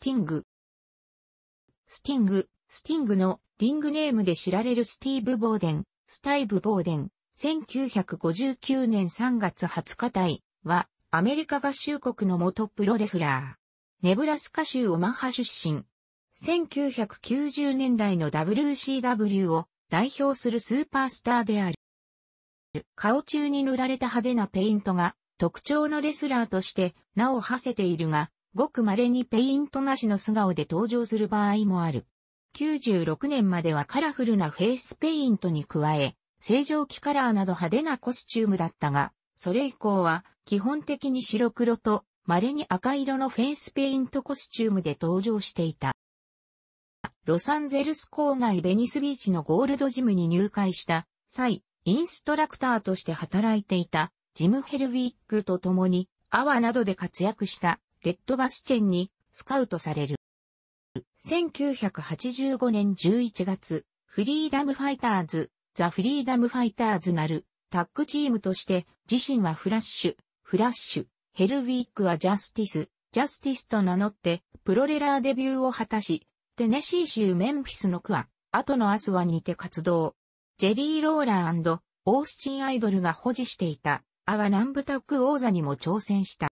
スティング。スティング、スティングのリングネームで知られるスティーブ・ボーデン、スタイブ・ボーデン、1959年3月20日対は、アメリカ合衆国の元プロレスラー。ネブラスカ州オマハ出身。1990年代の WCW を代表するスーパースターである。顔中に塗られた派手なペイントが特徴のレスラーとして名を馳せているが、ごく稀にペイントなしの素顔で登場する場合もある。96年まではカラフルなフェイスペイントに加え、正常期カラーなど派手なコスチュームだったが、それ以降は基本的に白黒と稀に赤色のフェイスペイントコスチュームで登場していた。ロサンゼルス郊外ベニスビーチのゴールドジムに入会した際、インストラクターとして働いていたジム・ヘルウィックと共にアワなどで活躍したレッドバスチェンにスカウトされる。1985年11月、フリーダムファイターズ、ザ・フリーダムファイターズなるタッグチームとして自身はフラッシュ、フラッシュ、ヘルウィークはジャスティス、ジャスティスと名乗ってプロレラーデビューを果たし、テネシー州メンフィスのクア、後のアスワにて活動。ジェリー・ローラーオースチン・アイドルが保持していたアワナンブタック王座にも挑戦した。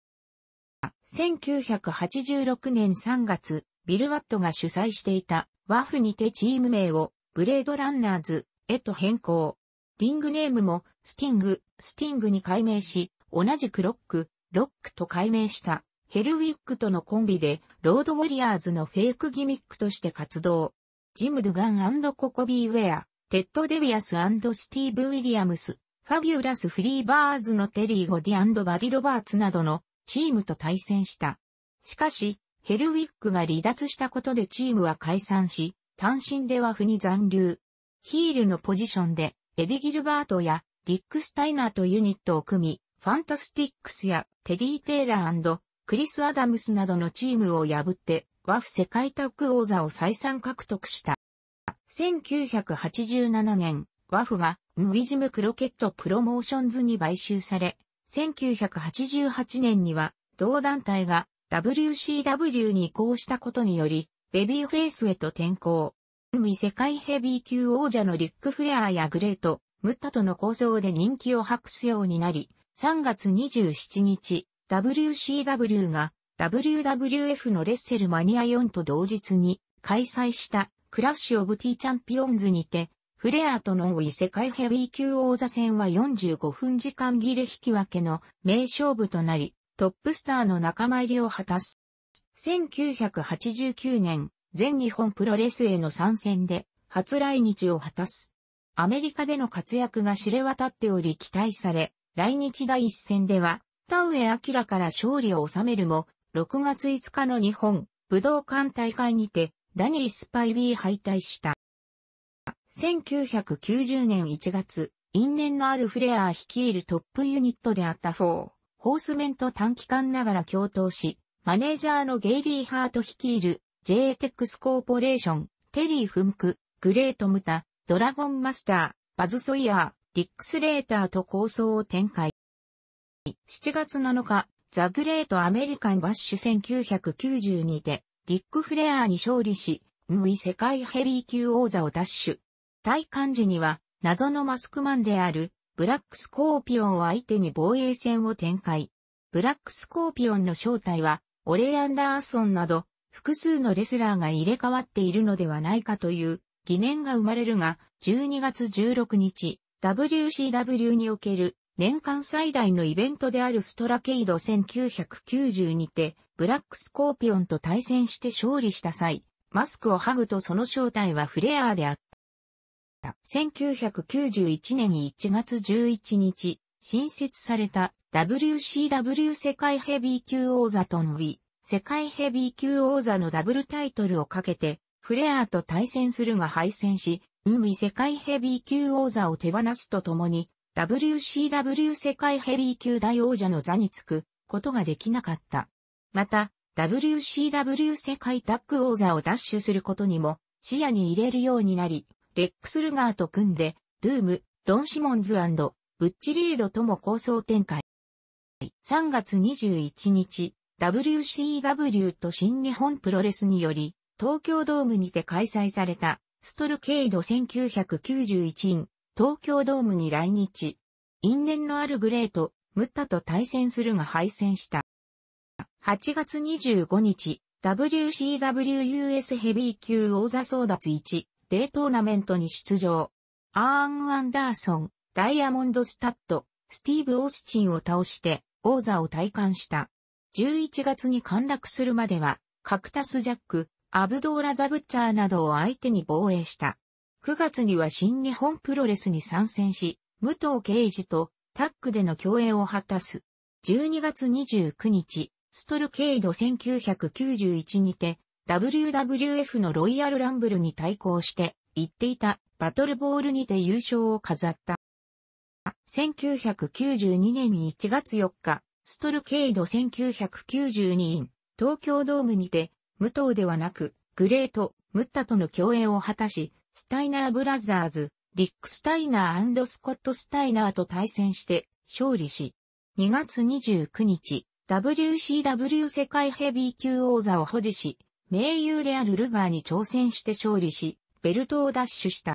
1986年3月、ビルワットが主催していたワフにてチーム名をブレードランナーズへと変更。リングネームもスティング、スティングに改名し、同じくロック、ロックと改名したヘルウィックとのコンビでロードウォリアーズのフェイクギミックとして活動。ジム・ドゥガンココビー・ウェア、テッド・デビアススティーブ・ウィリアムス、ファビューラス・フリーバーズのテリー・ゴディバディ・ロバーツなどのチームと対戦した。しかし、ヘルウィックが離脱したことでチームは解散し、単身でワフに残留。ヒールのポジションで、エディ・ギルバートやディック・スタイナーとユニットを組み、ファンタスティックスやテディ・テイラークリス・アダムスなどのチームを破って、ワフ世界タッグ王座を再三獲得した。1987年、ワフが、ウィジム・クロケット・プロモーションズに買収され、1988年には同団体が WCW に移行したことにより、ベビーフェイスへと転向。未世界ヘビー級王者のリック・フレアやグレート、ムッタとの構想で人気を博すようになり、3月27日、WCW が WWF のレッセルマニア4と同日に開催したクラッシュオブティーチャンピオンズにてフレアとの異世界ヘビー級王座戦は45分時間切れ引き分けの名勝負となり、トップスターの仲間入りを果たす。1989年、全日本プロレスへの参戦で、初来日を果たす。アメリカでの活躍が知れ渡っており期待され、来日第一戦では、田上明から勝利を収めるも、6月5日の日本、武道館大会にて、ダニースパイビー敗退した。1990年1月、因縁のあるフレアー率いるトップユニットであったフォー、ホースメント短期間ながら共闘し、マネージャーのゲイリー・ハート率いる j t x コーポレーション、テリー・フンク、グレート・ムタ、ドラゴン・マスター、バズ・ソイヤー、ディックス・レーターと構想を展開。7月7日、ザ・グレート・アメリカン・バッシュ1992で、ディック・フレアーに勝利し、ムイ世界ヘビー級王座を奪取。対漢字には、謎のマスクマンである、ブラックスコーピオンを相手に防衛戦を展開。ブラックスコーピオンの正体は、オレアンダーソンなど、複数のレスラーが入れ替わっているのではないかという疑念が生まれるが、12月16日、WCW における年間最大のイベントであるストラケイド1990にて、ブラックスコーピオンと対戦して勝利した際、マスクを剥ぐとその正体はフレアーであった。。1991年1月11日、新設された WCW 世界ヘビー級王座とのィ、世界ヘビー級王座のダブルタイトルをかけて、フレアーと対戦するが敗戦し、ウィ世界ヘビー級王座を手放すとともに、WCW 世界ヘビー級大王者の座につくことができなかった。また、WCW 世界タッグ王座を奪取することにも視野に入れるようになり、レックス・ルガーと組んで、ドゥーム、ロン・シモンズブッチリードとも構想展開。3月21日、WCW と新日本プロレスにより、東京ドームにて開催された、ストルケイド1991イン、東京ドームに来日。因縁のあるグレート、ムッタと対戦するが敗戦した。8月25日、WCWUS ヘビー級王座争奪1、デートーナメントに出場。アーン・アンダーソン、ダイヤモンド・スタッド、スティーブ・オースチンを倒して王座を退官した。11月に陥落するまでは、カクタス・ジャック、アブドーラ・ザ・ブッチャーなどを相手に防衛した。9月には新日本プロレスに参戦し、武藤敬司とタッグでの共演を果たす。12月29日、ストルケイド1991にて、WWF のロイヤルランブルに対抗して行っていたバトルボールにて優勝を飾った。1992年1月4日、ストルケイド1992員、東京ドームにて、武藤ではなく、グレート、ムッタとの共演を果たし、スタイナーブラザーズ、リック・スタイナースコット・スタイナーと対戦して勝利し、2月29日、WCW 世界ヘビー級王座を保持し、盟友であるルガーに挑戦して勝利し、ベルトを奪取した。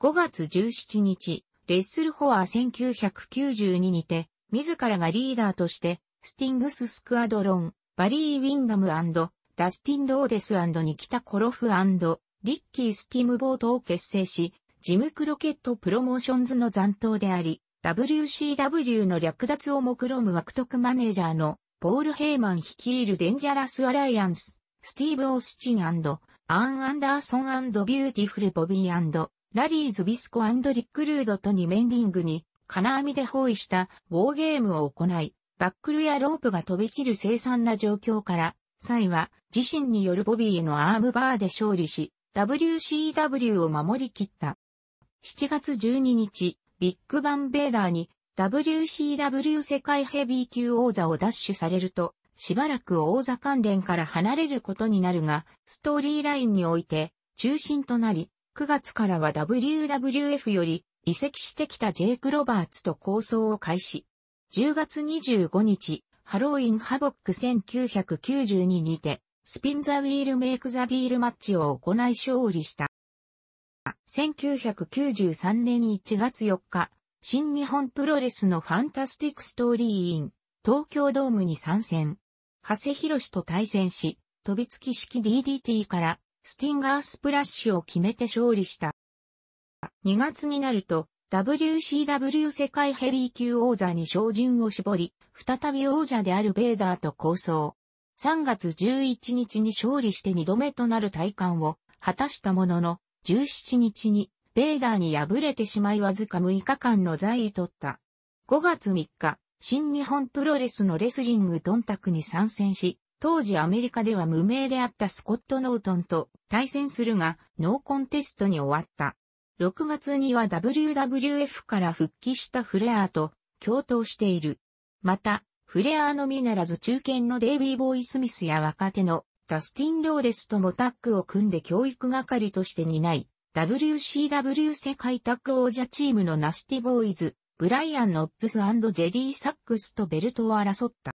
5月17日、レッスルフォア1992にて、自らがリーダーとして、スティングススクアドロン、バリー・ウィンダムダスティン・ローデスニキタ・コロフリッキー・スティムボートを結成し、ジム・クロケット・プロモーションズの残党であり、WCW の略奪を目論む枠徳マネージャーのポール・ヘイマン率いるデンジャラス・アライアンススティーブ・オースチンアンン・アンダーソンビューティフル・ボビーラリーズ・ビスコリック・ルードと2面リングに金網で包囲したウォーゲームを行い、バックルやロープが飛び散る凄惨な状況から、サイは自身によるボビーへのアームバーで勝利し、WCW を守り切った。7月12日、ビッグバンベーダーに WCW 世界ヘビー級王座を奪取されると、しばらく王座関連から離れることになるが、ストーリーラインにおいて中心となり、9月からは WWF より移籍してきたジェイク・ロバーツと構想を開始。10月25日、ハロウィン・ハボック1992にて、スピン・ザ・ウィール・メイク・ザ・ディールマッチを行い勝利した。1993年1月4日、新日本プロレスのファンタスティックストーリーイン、東京ドームに参戦。長谷博士と対戦し、飛びつき式 DDT からスティンガースプラッシュを決めて勝利した。2月になると、WCW 世界ヘビー級王座に照準を絞り、再び王者であるベーダーと構想。3月11日に勝利して2度目となる体感を果たしたものの、17日にベーダーに敗れてしまいわずか6日間の在位取った。5月3日、新日本プロレスのレスリングドンタクに参戦し、当時アメリカでは無名であったスコット・ノートンと対戦するが、ノーコンテストに終わった。6月には WWF から復帰したフレアーと共闘している。また、フレアーのみならず中堅のデイビー・ボーイ・スミスや若手のダスティン・ローレスともタッグを組んで教育係として担い、WCW 世界タッグ王者チームのナスティボーイズ、ブライアン・ノップスジェリー・サックスとベルトを争った。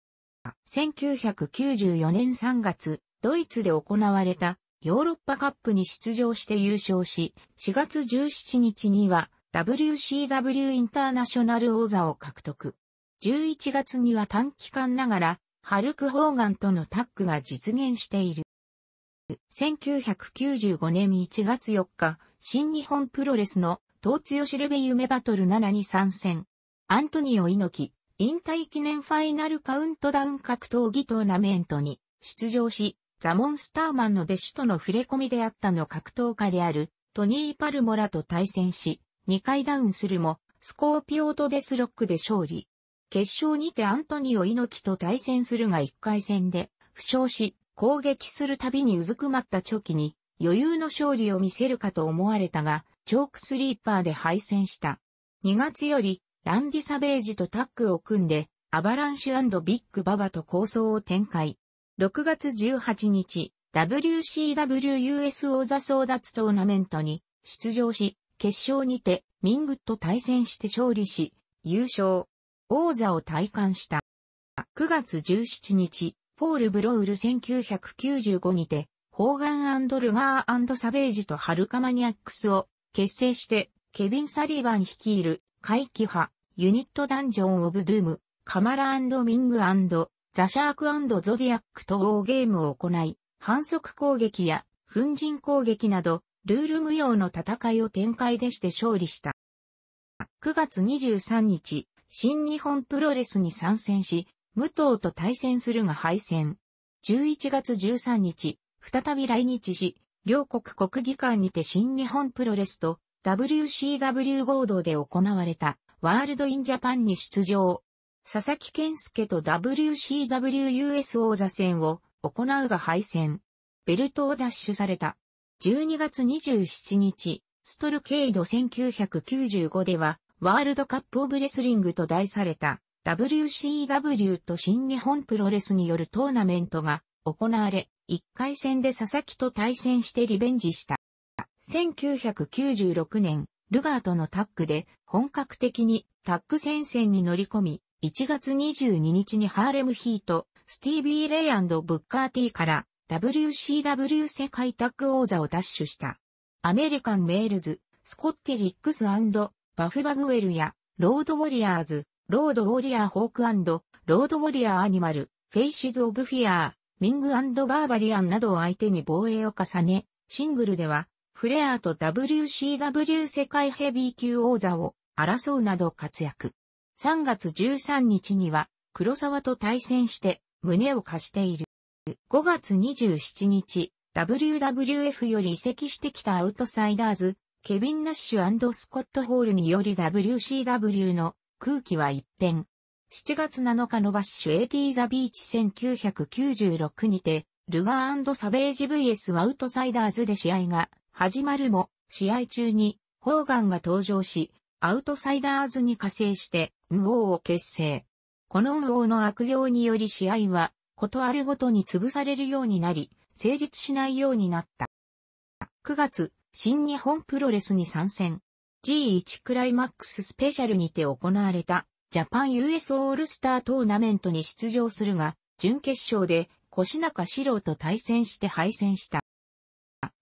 1994年3月、ドイツで行われたヨーロッパカップに出場して優勝し、4月17日には WCW インターナショナル王座を獲得。11月には短期間ながら、ハルク・ホーガンとのタッグが実現している。1995年1月4日、新日本プロレスの東ヨシルベ夢バトル7に参戦。アントニオ猪木、引退記念ファイナルカウントダウン格闘技トーナメントに出場し、ザ・モンスターマンの弟子との触れ込みであったの格闘家であるトニー・パルモラと対戦し、2回ダウンするも、スコーピオートデスロックで勝利。決勝にてアントニオ猪木と対戦するが1回戦で、負傷し、攻撃するたびにうずくまったチョキに、余裕の勝利を見せるかと思われたが、チョークスリーパーで敗戦した。2月より、ランディ・サベージとタッグを組んで、アバランシュビッグ・ババと構想を展開。6月18日、WCWUS 王座争奪トーナメントに出場し、決勝にて、ミングと対戦して勝利し、優勝。王座を体感した。9月17日、ポール・ブロウル1995にて、ホーガンルガーサベージとハルカマニアックスを結成して、ケビン・サリバン率いる、怪奇派、ユニットダンジョン・オブ・ドゥーム、カマラミングザ・シャークゾディアック合ゲームを行い、反則攻撃や粉塵攻撃など、ルール無用の戦いを展開でして勝利した。9月23日、新日本プロレスに参戦し、武藤と対戦するが敗戦。11月13日、再び来日し、両国国技館にて新日本プロレスと WCW 合同で行われたワールドインジャパンに出場。佐々木健介と WCWUS 王座戦を行うが敗戦。ベルトを奪取された。12月27日、ストルケイド1995では、ワールドカップオブレスリングと題された WCW と新日本プロレスによるトーナメントが行われ、1回戦で佐々木と対戦してリベンジした。1996年、ルガーとのタッグで本格的にタッグ戦線に乗り込み、1月22日にハーレムヒート、スティービー・レイブッカー・ティーから WCW 世界タッグ王座を奪取した。アメリカン・ウェールズ、スコッティ・リックスバフ・バグウェルや、ロード・ウォリアーズ、ロード・ウォリアー・ホークロード・ウォリアー・アニマル、フェイシズ・オブ・フィアー、ミングバーバリアンなどを相手に防衛を重ね、シングルでは、フレアと WCW 世界ヘビー級王座を争うなど活躍。3月13日には、黒沢と対戦して、胸を貸している。5月27日、WWF より移籍してきたアウトサイダーズ、ケビン・ナッシュスコット・ホールにより WCW の空気は一変。7月7日のバッシュ AT ザビーチ1996にて、ルガーサベージ VS アウトサイダーズで試合が始まるも、試合中にホーガンが登場し、アウトサイダーズに加勢して、運王を結成。この運王の悪用により試合は、ことあるごとに潰されるようになり、成立しないようになった。9月、新日本プロレスに参戦。G1 クライマックススペシャルにて行われたジャパン US オールスタートーナメントに出場するが、準決勝で腰中四郎と対戦して敗戦した。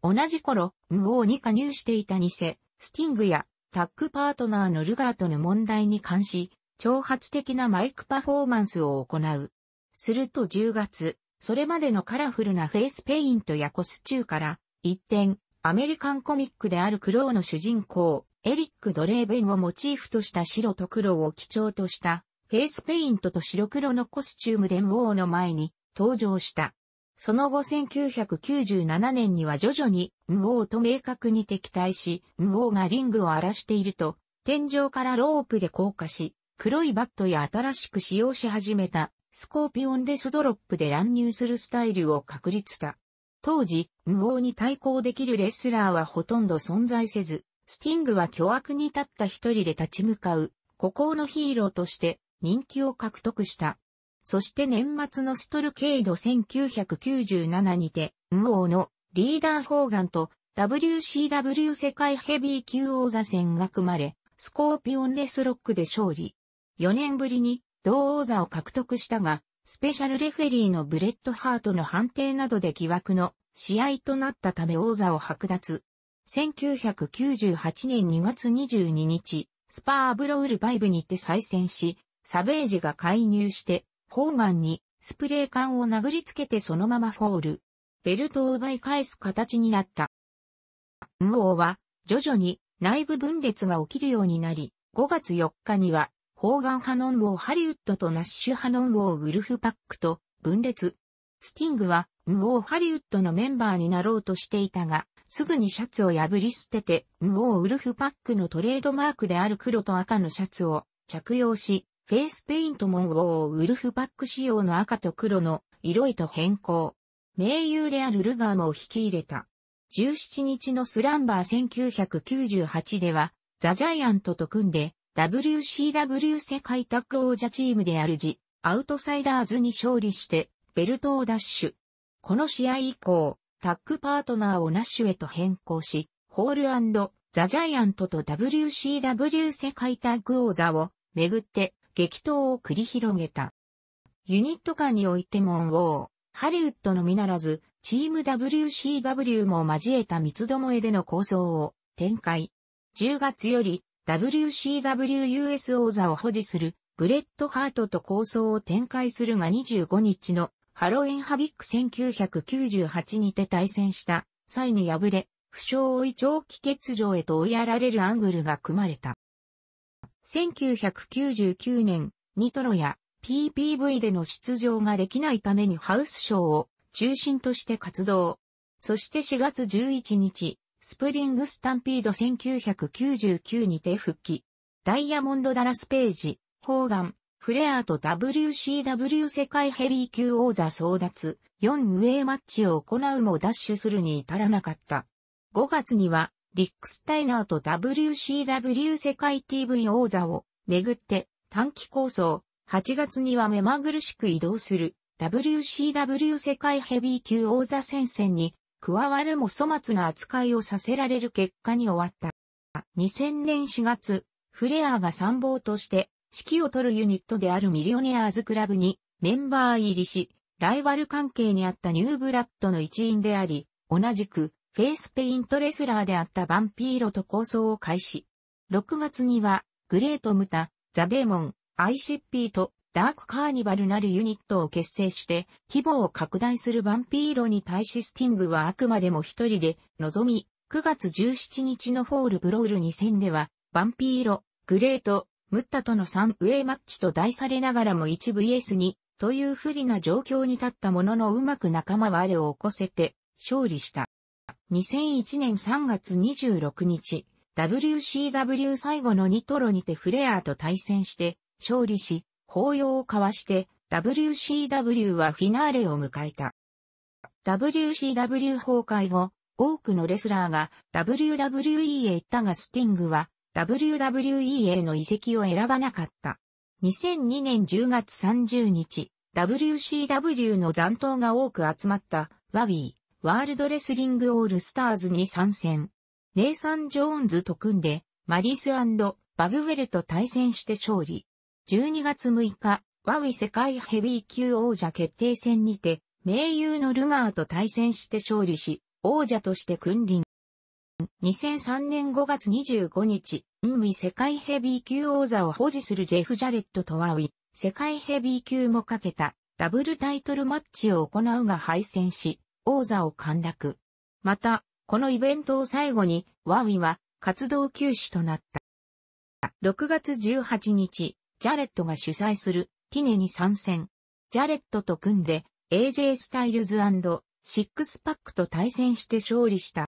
同じ頃、無王に加入していた偽、スティングやタッグパートナーのルガートの問題に関し、挑発的なマイクパフォーマンスを行う。すると10月、それまでのカラフルなフェイスペイントやコスチューから、一転、アメリカンコミックであるクローの主人公、エリック・ドレーベンをモチーフとした白と黒を基調としたフェイスペイントと白黒のコスチュームでムオーの前に登場した。その後1997年には徐々にムオーと明確に敵対し、ムオーがリングを荒らしていると、天井からロープで降下し、黒いバットや新しく使用し始めたスコーピオンデスドロップで乱入するスタイルを確立した。当時、ォーに対抗できるレスラーはほとんど存在せず、スティングは巨悪に立った一人で立ち向かう、孤高のヒーローとして人気を獲得した。そして年末のストルケイド1997にて、ム王のリーダーフォーガンと WCW 世界ヘビー級王座戦が組まれ、スコーピオンレスロックで勝利。4年ぶりに同王座を獲得したが、スペシャルレフェリーのブレッドハートの判定などで疑惑の試合となったため王座を剥奪。1998年2月22日、スパーブロウルバイブにて再戦し、サベージが介入して、ホーガンにスプレー缶を殴りつけてそのままフォール。ベルトを奪い返す形になった。ムオーは徐々に内部分裂が起きるようになり、5月4日には、ホーガン派ノンウォーハリウッドとナッシュ派ノンウォーウルフパックと分裂。スティングは、ムオーハリウッドのメンバーになろうとしていたが、すぐにシャツを破り捨てて、ムオーウルフパックのトレードマークである黒と赤のシャツを着用し、フェイスペイントもムオーウルフパック仕様の赤と黒の色へと変更。名優であるルガーも引き入れた。17日のスランバー1998では、ザ・ジャイアントと組んで、WCW 世界タッグ王者チームであるジ・アウトサイダーズに勝利して、ベルトを奪取。この試合以降、タッグパートナーをナッシュへと変更し、ホールザ・ジャイアントと WCW 世界タッグ王座をめぐって激闘を繰り広げた。ユニット間においてもン・ウォー、ハリウッドのみならず、チーム WCW も交えた三つどもえでの構想を展開。10月より WCWUS 王座を保持するブレッドハートと構想を展開するが25日のハロウィンハビック1998にて対戦した際に敗れ、負傷を胃長期欠場へと追いやられるアングルが組まれた。1999年、ニトロや PPV での出場ができないためにハウスショーを中心として活動。そして4月11日、スプリングスタンピード1999にて復帰。ダイヤモンドダラスページ、ホーガン、フレアと WCW 世界ヘビー級王座争奪4ウェイマッチを行うもダッシュするに至らなかった。5月にはリック・スタイナーと WCW 世界 TV 王座をめぐって短期構想、8月には目まぐるしく移動する WCW 世界ヘビー級王座戦線に加わるも粗末な扱いをさせられる結果に終わった。2000年4月、フレアが参謀として指揮を取るユニットであるミリオネアーズクラブにメンバー入りし、ライバル関係にあったニューブラッドの一員であり、同じくフェイスペイントレスラーであったバンピーロと構想を開始。6月には、グレートムタ、ザデーモン、ICP とダークカーニバルなるユニットを結成して、規模を拡大するバンピーロに対しスティングはあくまでも一人で、望み、9月17日のフォールブロール2戦では、バンピーロ、グレート、ムッタとの3ウェイマッチと題されながらも 1vs2 という不利な状況に立ったもののうまく仲間はあれを起こせて勝利した。2001年3月26日、WCW 最後のニトロにてフレアーと対戦して勝利し、抱擁を交わして WCW はフィナーレを迎えた。WCW 崩壊後、多くのレスラーが WWE へ行ったがスティングは WWE への移籍を選ばなかった。2002年10月30日、WCW の残党が多く集まった、ワビー、ワールドレスリングオールスターズに参戦。ネイサン・ジョーンズと組んで、マリスバグウェルと対戦して勝利。12月6日、ワウィ世界ヘビー級王者決定戦にて、盟友のルガーと対戦して勝利し、王者として君臨。2003年5月25日、ウィ世界ヘビー級王座を保持するジェフ・ジャレットとワウィ、世界ヘビー級もかけたダブルタイトルマッチを行うが敗戦し、王座を陥落。また、このイベントを最後に、ワウィは活動休止となった。6月18日、ジャレットが主催するティネに参戦。ジャレットと組んで、AJ スタイルズシックスパックと対戦して勝利した。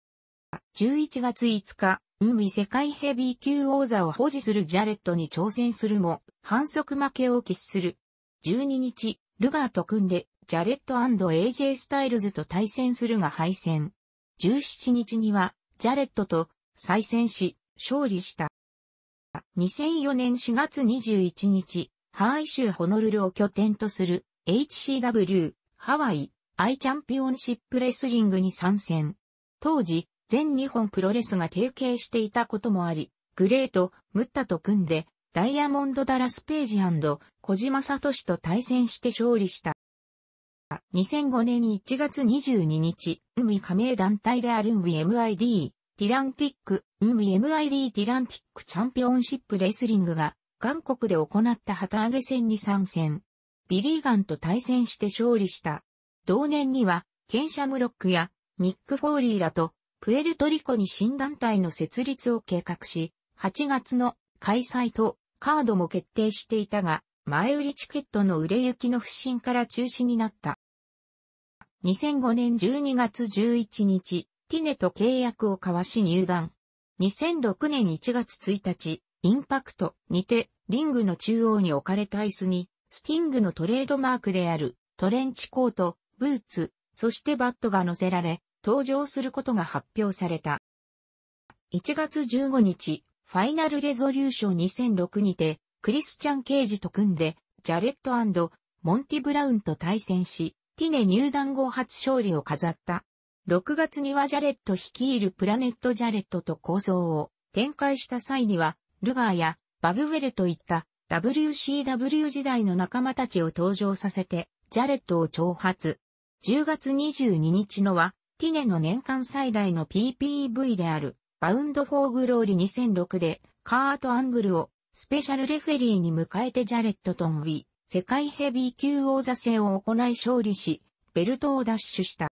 11月5日、海世界ヘビー級王座を保持するジャレットに挑戦するも、反則負けを喫する。12日、ルガーと組んで、ジャレット &AJ スタイルズと対戦するが敗戦。17日には、ジャレットと再戦し、勝利した。2004年4月21日、ハワイ州ホノルルを拠点とする HCW ハワイアイチャンピオンシップレスリングに参戦。当時、全日本プロレスが提携していたこともあり、グレート、ムッタと組んで、ダイヤモンド・ダラス・ページ小島聡と対戦して勝利した。2005年1月22日、ウミ加盟団体であるウミ MID、ティランティック、ウミ MID ティランティックチャンピオンシップレスリングが、韓国で行った旗揚げ戦に参戦。ビリーガンと対戦して勝利した。同年には、ケンシャムロックや、ミック・フォーリーらと、プエルトリコに新団体の設立を計画し、8月の開催とカードも決定していたが、前売りチケットの売れ行きの不振から中止になった。2005年12月11日、ティネと契約を交わし入団。2006年1月1日、インパクトにて、リングの中央に置かれた椅子に、スティングのトレードマークである、トレンチコート、ブーツ、そしてバットが乗せられ、登場することが発表された。1月15日、ファイナルレゾリューション2006にて、クリスチャン・ケイジと組んで、ジャレットモンティ・ブラウンと対戦し、ティネ入団後初勝利を飾った。6月にはジャレット率いるプラネット・ジャレットと構想を展開した際には、ルガーやバグウェルといった WCW 時代の仲間たちを登場させて、ジャレットを挑発。10月22日のは、ティネの年間最大の PPV である、バウンドフォーグローリ2006で、カート・アングルをスペシャルレフェリーに迎えてジャレット・トンウィ、世界ヘビー級王座戦を行い勝利し、ベルトを奪取した。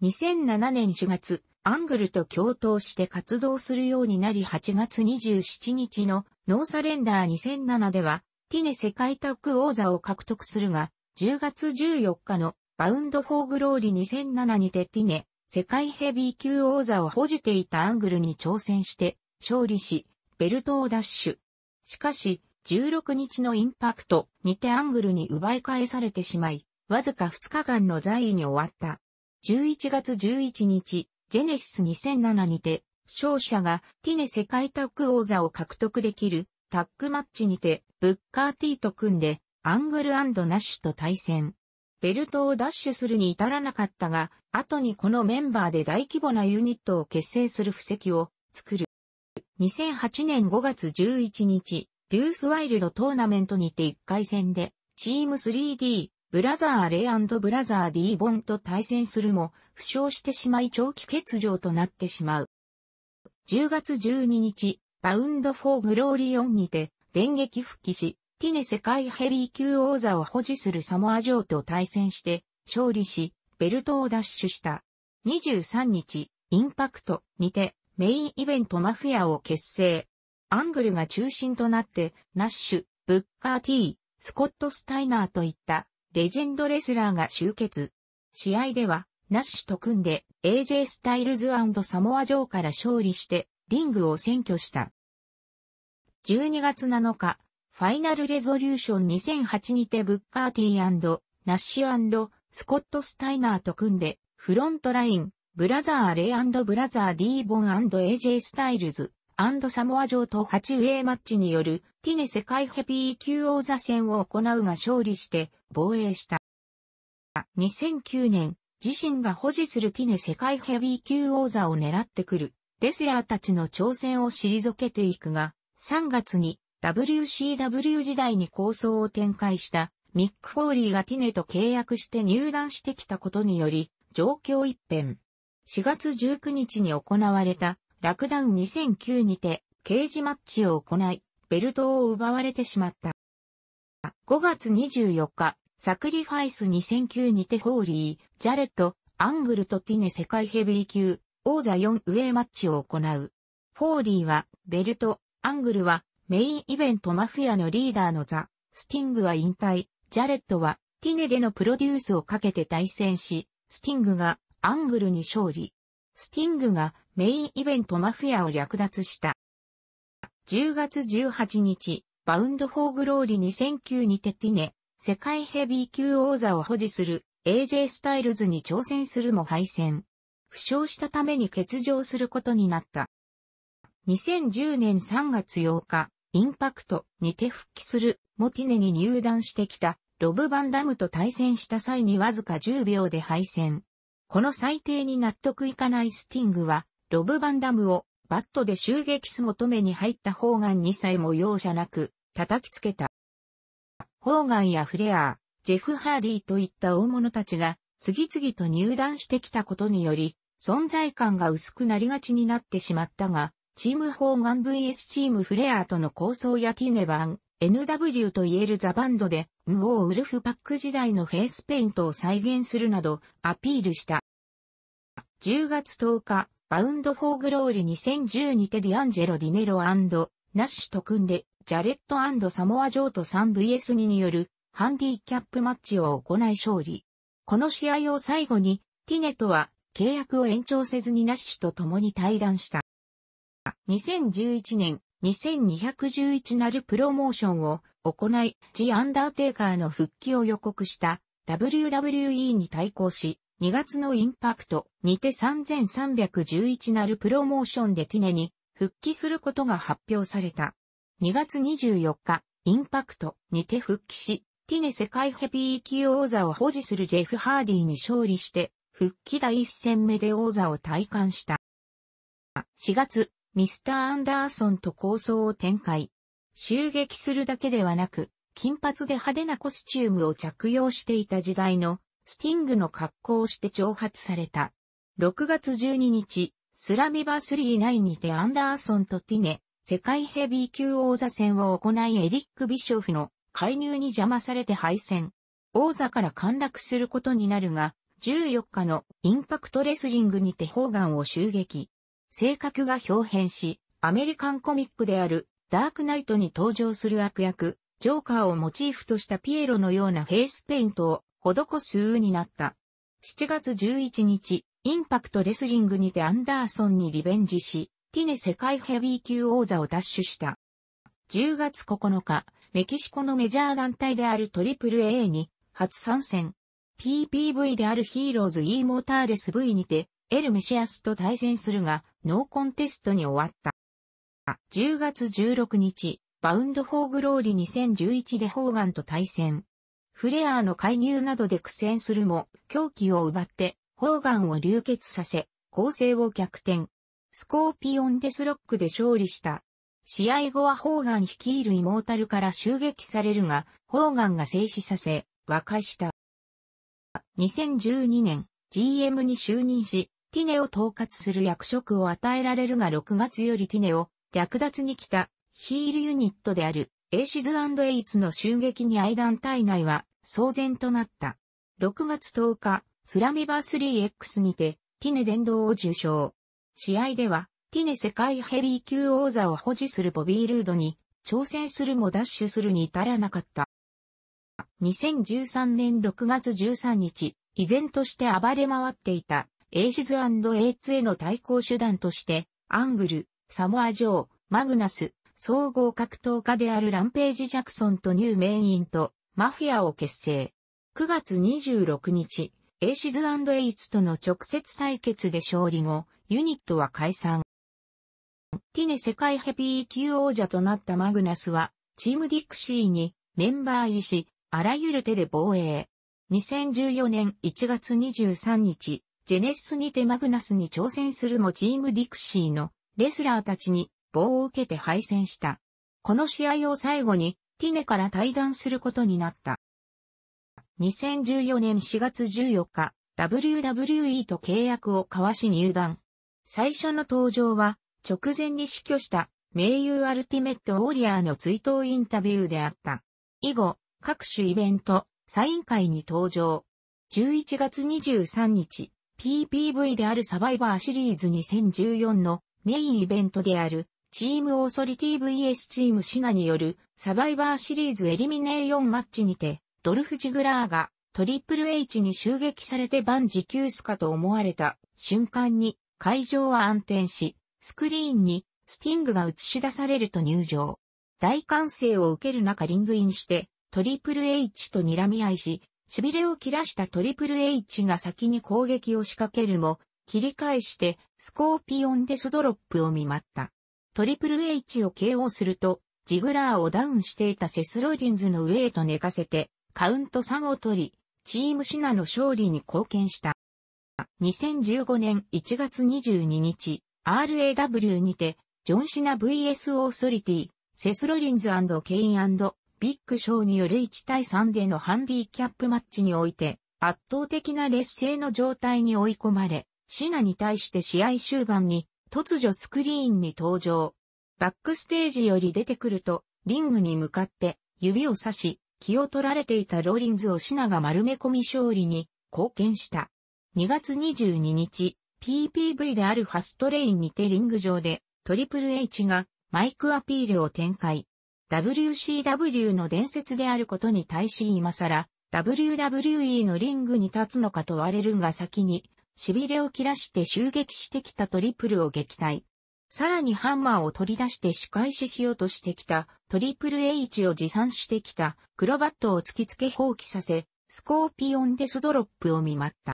2007年4月、アングルと共闘して活動するようになり8月27日のノーサレンダー2007では、ティネ世界タッグ王座を獲得するが、10月14日のバウンドフォーグローリ2007にてティネ世界ヘビー級王座を保持ていたアングルに挑戦して、勝利し、ベルトを奪取。しかし、16日のインパクトにてアングルに奪い返されてしまい、わずか2日間の在位に終わった。11月11日、ジェネシス2007にて、勝者がティネ世界タッグ王座を獲得できるタッグマッチにて、ブッカーテーと組んで、アングルナッシュと対戦。ベルトをダッシュするに至らなかったが、後にこのメンバーで大規模なユニットを結成する布石を作る。2008年5月11日、デュースワイルドトーナメントにて1回戦で、チーム 3D、ブラザーレイブラザーディーボンと対戦するも、負傷してしまい長期欠場となってしまう。10月12日、バウンドフォーグローリオンにて、電撃復帰し、ティネ世界ヘビー級王座を保持するサモア城と対戦して、勝利し、ベルトを奪取した。23日、インパクトにて、メインイベントマフィアを結成。アングルが中心となって、ナッシュ、ブッカー T、スコット・スタイナーといったレジェンドレスラーが集結。試合では、ナッシュと組んで AJ スタイルズサモア城から勝利して、リングを占拠した。12月7日、ファイナルレゾリューション2008にてブッカーティーナッシュスコット・スタイナーと組んで、フロントライン、ブラザー・レイブラザー・ディーボン &AJ スタイルズ、サモア城と 8A マッチによるティネ世界ヘビー級王座戦を行うが勝利して防衛した。2009年、自身が保持するティネ世界ヘビー級王座を狙ってくるレスラーたちの挑戦を退けていくが、3月に WCW 時代に構想を展開したミック・フォーリーがティネと契約して入団してきたことにより、状況一変。4月19日に行われたラクダウン2009にて、刑事マッチを行い、ベルトを奪われてしまった。5月24日、サクリファイス2009にてフォーリー、ジャレット、アングルとティネ世界ヘビー級、王座4ウェイマッチを行う。フォーリーは、ベルト、アングルは、メインイベントマフィアのリーダーのザ・スティングは引退、ジャレットはティネでのプロデュースをかけて対戦し、スティングがアングルに勝利。スティングがメインイベントマフィアを略奪した。10月18日、バウンドフォーグローリ2009にてティネ、世界ヘビー級王座を保持する AJ スタイルズに挑戦するも敗戦。負傷したために欠場することになった。2010年3月8日、インパクトにて復帰するモティネに入団してきたロブ・バンダムと対戦した際にわずか10秒で敗戦。この最低に納得いかないスティングは、ロブ・バンダムをバットで襲撃す求めに入ったホーガンにさえも容赦なく叩きつけた。ホーガンやフレアー、ジェフ・ハーデーといった大物たちが次々と入団してきたことにより、存在感が薄くなりがちになってしまったが、チームホーガン VS チームフレアーとの構想やティネ版、NW と言えるザバンドで、ウォーウルフパック時代のフェイスペイントを再現するなど、アピールした。10月10日、バウンドフォーグローリ2010にてディアンジェロ・ディネロナッシュと組んで、ジャレットサモア・ジョート 3vs2 によるハンディキャップマッチを行い勝利。この試合を最後に、ティネとは契約を延長せずにナッシュと共に対談した。2011年、2211なるプロモーションを行い、ジ・アンダーテイカーの復帰を予告した WWE に対抗し、2月のインパクトにて3311なるプロモーションでティネに復帰することが発表された。2月24日、インパクトにて復帰し、ティネ世界ヘビー級王座を保持するジェフ・ハーディに勝利して、復帰第一戦目で王座を体感した。4月、ミスター・アンダーソンと構想を展開。襲撃するだけではなく、金髪で派手なコスチュームを着用していた時代のスティングの格好をして挑発された。6月12日、スラミバ39にてアンダーソンとティネ、世界ヘビー級王座戦を行いエリック・ビショフの介入に邪魔されて敗戦。王座から陥落することになるが、14日のインパクトレスリングにてホーガンを襲撃。性格が表変し、アメリカンコミックであるダークナイトに登場する悪役、ジョーカーをモチーフとしたピエロのようなフェイスペイントを施すうになった。7月11日、インパクトレスリングにてアンダーソンにリベンジし、ティネ世界ヘビー級王座を奪取した。10月9日、メキシコのメジャー団体である AAA に初参戦。PPV であるヒーローズ E モーターレス V にてエル・メシアスと対戦するが、ノーコンテストに終わった。10月16日、バウンド・フォー・グローリ2011でホーガンと対戦。フレアーの介入などで苦戦するも、狂気を奪って、ホーガンを流血させ、構成を逆転。スコーピオンデスロックで勝利した。試合後はホーガン率いるイモータルから襲撃されるが、ホーガンが静止させ、和解した。2012年、GM に就任し、ティネを統括する役職を与えられるが6月よりティネを略奪に来たヒールユニットであるエイシズエイツの襲撃に愛団体内は騒然となった。6月10日、スラミバー 3X にてティネ殿堂を受賞。試合ではティネ世界ヘビー級王座を保持するボビー・ルードに挑戦するもダッシュするに至らなかった。2013年6月13日、依然として暴れ回っていたエイシズエイツへの対抗手段として、アングル、サモアジョー、マグナス、総合格闘家であるランページ・ジャクソンとニューメインとマフィアを結成。9月26日、エイシズエイツとの直接対決で勝利後、ユニットは解散。ティネ世界ヘビー級王者となったマグナスは、チームディクシーにメンバー入りし、あらゆる手で防衛。2014年1月23日、ジェネシスにてマグナスに挑戦するもチームディクシーのレスラーたちに棒を受けて敗戦した。この試合を最後にティネから退団することになった。2014年4月14日、WWE と契約を交わし入団。最初の登場は、直前に死去した名優アルティメットウォリアーの追悼インタビューであった。以後、各種イベント、サイン会に登場。11月23日、PPV であるサバイバーシリーズ2014のメインイベントであるチームオーソリティ VS チームシナによるサバイバーシリーズエリミネー4マッチにてドルフ・ジグラーがトリプル H に襲撃されて万事休すかと思われた瞬間に会場は暗転しスクリーンにスティングが映し出されると入場。大歓声を受ける中リングインしてトリプル H と睨み合いし痺れを切らしたトリプル H が先に攻撃を仕掛けるも、切り返してスコーピオンデスドロップを見舞った。トリプル H を KO すると、ジグラーをダウンしていたセスロリンズの上へと寝かせて、カウント3を取り、チームシナの勝利に貢献した。2015年1月22日、RAW にて、ジョンシナ VS オーソリティ、セスロリンズケインビッグショーによる1対3でのハンディキャップマッチにおいて、圧倒的な劣勢の状態に追い込まれ、シナに対して試合終盤に突如スクリーンに登場。バックステージより出てくると、リングに向かって指を刺し、気を取られていたローリンズをシナが丸め込み勝利に貢献した。2月22日、PPV であるファストレインにてリング上でトリプル H がマイクアピールを展開。WCW の伝説であることに対し今更、WWE のリングに立つのか問われるが先に、痺れを切らして襲撃してきたトリプルを撃退。さらにハンマーを取り出して仕返ししようとしてきたトリプル H を持参してきたクロバットを突きつけ放棄させ、スコーピオンデスドロップを見舞った。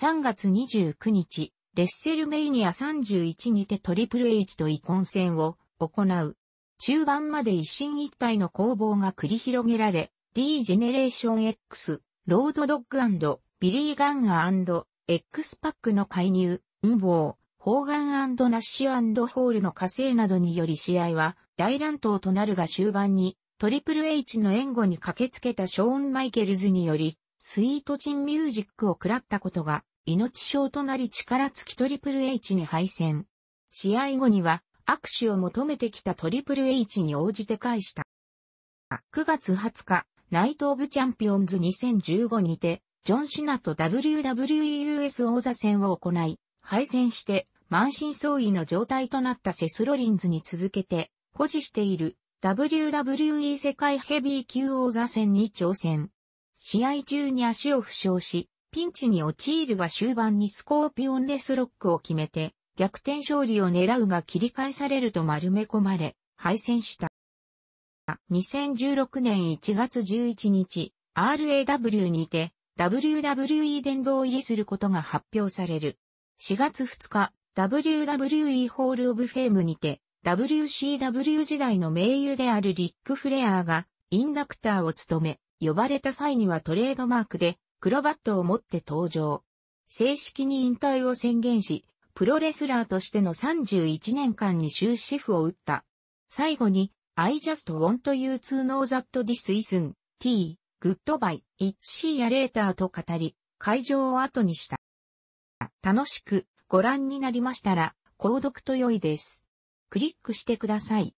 3月29日、レッセルメイニア31にてトリプル H と遺恨戦を行う中盤まで一進一退の攻防が繰り広げられ、D ジェネレーション X、ロードドッグビリー・ガンガー X パックの介入、運謀、ホーガンナッシュホールの火星などにより試合は大乱闘となるが終盤にトリプル H の援護に駆けつけたショーン・マイケルズによりスイートチンミュージックを食らったことが命賞となり力尽きトリプル H に敗戦。試合後には握手を求めてきたトリプル H に応じて返した。9月20日、ナイト・オブ・チャンピオンズ2015にて、ジョン・シナと WWEUS 王座戦を行い、敗戦して、満身創痍の状態となったセス・ロリンズに続けて、保持している WWE 世界ヘビー級王座戦に挑戦。試合中に足を負傷し、ピンチに陥るが終盤にスコーピオンレスロックを決めて、逆転勝利を狙うが切り返されると丸め込まれ、敗戦した。2016年1月11日、RAW にて WWE 殿堂入りすることが発表される。4月2日、WWE ホールオブフェームにて WCW 時代の名優であるリック・フレアーがインダクターを務め、呼ばれた際にはトレードマークでクロバットを持って登場。正式に引退を宣言し、プロレスラーとしての31年間に終止符を打った。最後に、I just want you to know that this isn't t, goodbye, it's see a later と語り、会場を後にした。楽しくご覧になりましたら、購読と良いです。クリックしてください。